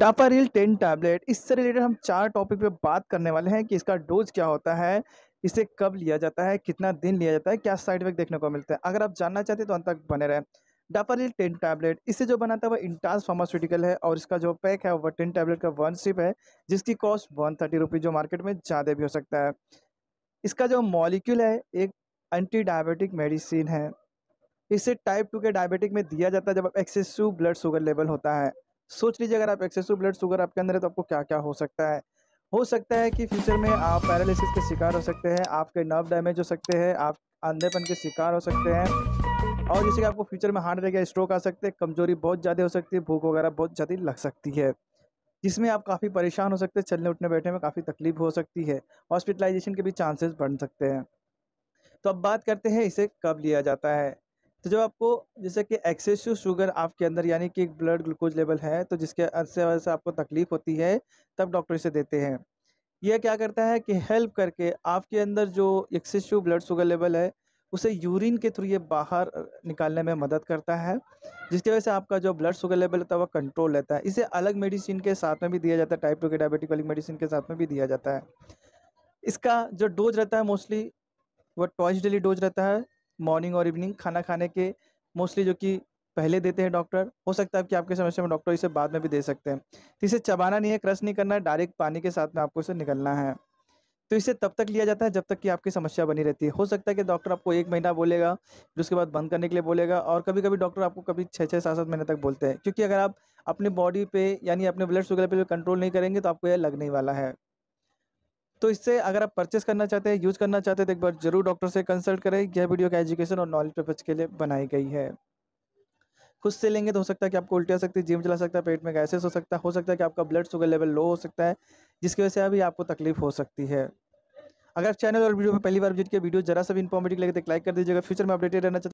डापारील ten tablet इससे related हम चार टॉपिक पे बात करने वाले हैं कि इसका डोज क्या होता है इसे कब लिया जाता है कितना दिन लिया जाता है क्या साइड इफेक्ट देखने को मिलता है अगर आप जानना चाहते हैं तो अंत तक बने रहें डापारील टेन टैबलेट इसे जो बनाता है वो इंटास फार्मास्यूटिकल है और इसका जो पैक है वह टेन टैबलेट का वन सिप है जिसकी कॉस्ट वन थर्टी रुपीज़ जो मार्केट में ज़्यादा भी हो सकता है इसका जो मॉलिक्यूल है एक एंटी डायबिटिक मेडिसिन है इसे टाइप टू के डायबिटिक में दिया जाता है जब एक्सेसिव ब्लड शुगर लेवल होता है सोच लीजिए अगर आप एक्सेसिव ब्लड शुगर आपके अंदर है तो आपको क्या क्या हो सकता है हो सकता है कि फ्यूचर में आप पैरालिसिस के शिकार हो सकते हैं आपके नर्व डैमेज हो सकते हैं आप अंधेपन के शिकार हो सकते हैं और जैसे कि आपको फ्यूचर में हार्ट अटैक या स्ट्रोक आ सकते हैं कमजोरी बहुत ज़्यादा हो सकती है भूख वगैरह बहुत ज़्यादा लग सकती है जिसमें आप काफ़ी परेशान हो सकते हैं चलने उठने बैठने में काफ़ी तकलीफ हो सकती है हॉस्पिटलाइजेशन के भी चांसेस बढ़ सकते हैं तो अब बात करते हैं इसे कब लिया जाता है तो जब आपको जैसे कि एक्सेसिव शुगर आपके अंदर यानी कि ब्लड ग्लूकोज लेवल है तो जिसके अरसे वजह से आपको तकलीफ होती है तब डॉक्टर इसे देते हैं यह क्या करता है कि हेल्प करके आपके अंदर जो एक्सेसिव ब्लड शुगर लेवल है उसे यूरिन के थ्रू ये बाहर निकालने में मदद करता है जिसकी वजह से आपका जो ब्लड शुगर लेवल होता है वह कंट्रोल रहता है इसे अलग मेडिसिन के साथ में भी दिया जाता है टाइप टू के डायबिटिक वाली मेडिसिन के साथ में भी दिया जाता है इसका जो डोज रहता है मोस्टली वह ट्वाइस डेली डोज रहता है मॉर्निंग और इवनिंग खाना खाने के मोस्टली जो कि पहले देते हैं डॉक्टर हो सकता है कि आपके समस्या में डॉक्टर इसे बाद में भी दे सकते हैं तो इसे चबाना नहीं है क्रश नहीं करना है डायरेक्ट पानी के साथ में आपको इसे निकलना है तो इसे तब तक लिया जाता है जब तक कि आपकी समस्या बनी रहती है हो सकता है कि डॉक्टर आपको एक महीना बोलेगा फिर उसके बाद बंद करने के लिए बोलेगा और कभी कभी डॉक्टर आपको कभी छः छः सात सात महीने तक बोलते हैं क्योंकि अगर आप अपने बॉडी पे यानी अपने ब्लड शुगर पे कंट्रोल नहीं करेंगे तो आपको यह लगने वाला है तो इससे अगर आप परचेस करना चाहते हैं यूज़ करना चाहते हैं तो एक बार जरूर डॉक्टर से कंसल्ट करें यह वीडियो का एजुकेशन और नॉलेज पर्पज के लिए बनाई गई है खुद से लेंगे तो हो सकता है कि आपको उल्टी आ सकती है जिम चला सकता है पेट में गैसेस हो सकता है हो सकता है कि आपका ब्लड शुगर लेवल लो हो सकता है जिसकी वजह से अभी आपको तकलीफ हो सकती है अगर चैनल और वीडियो में पहली बार विजिट किया वीडियो जरा सा भी इन्फॉर्मेटिव लगे तो लाइक कर दीजिएगा फ्यूचर में अपडेटेड रहना